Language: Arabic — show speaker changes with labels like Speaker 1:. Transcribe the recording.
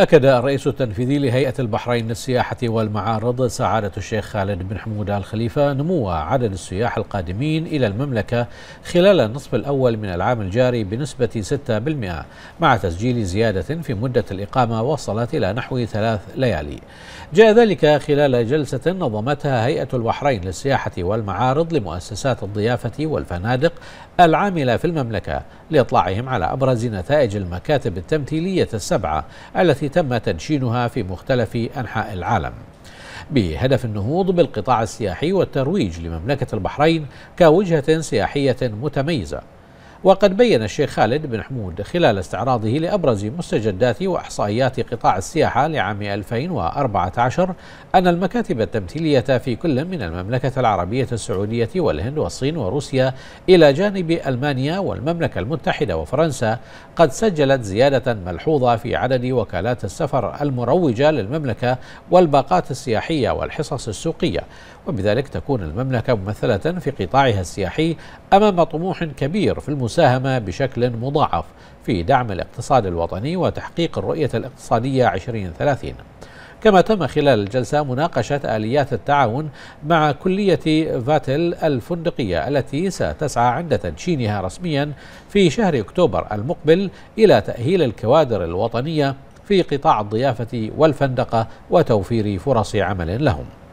Speaker 1: أكد الرئيس التنفيذي لهيئة البحرين للسياحة والمعارض سعادة الشيخ خالد بن حمود آل خليفة نمو عدد السياح القادمين إلى المملكة خلال النصف الأول من العام الجاري بنسبة 6% مع تسجيل زيادة في مدة الإقامة وصلت إلى نحو ثلاث ليالي جاء ذلك خلال جلسة نظمتها هيئة البحرين للسياحة والمعارض لمؤسسات الضيافة والفنادق العاملة في المملكة لإطلاعهم على أبرز نتائج المكاتب التمثيلية السبعة التي التي تم تدشينها في مختلف أنحاء العالم بهدف النهوض بالقطاع السياحي والترويج لمملكة البحرين كوجهة سياحية متميزة وقد بين الشيخ خالد بن حمود خلال استعراضه لأبرز مستجدات وإحصائيات قطاع السياحة لعام 2014 أن المكاتب التمثيلية في كل من المملكة العربية السعودية والهند والصين وروسيا إلى جانب ألمانيا والمملكة المتحدة وفرنسا قد سجلت زيادة ملحوظة في عدد وكالات السفر المروجة للمملكة والباقات السياحية والحصص السوقية وبذلك تكون المملكة ممثلة في قطاعها السياحي أمام طموح كبير في المساعدة المساهمة بشكل مضاعف في دعم الاقتصاد الوطني وتحقيق الرؤية الاقتصادية 2030 كما تم خلال الجلسة مناقشة آليات التعاون مع كلية فاتل الفندقية التي ستسعى عند تدشينها رسميا في شهر أكتوبر المقبل إلى تأهيل الكوادر الوطنية في قطاع الضيافة والفندقة وتوفير فرص عمل لهم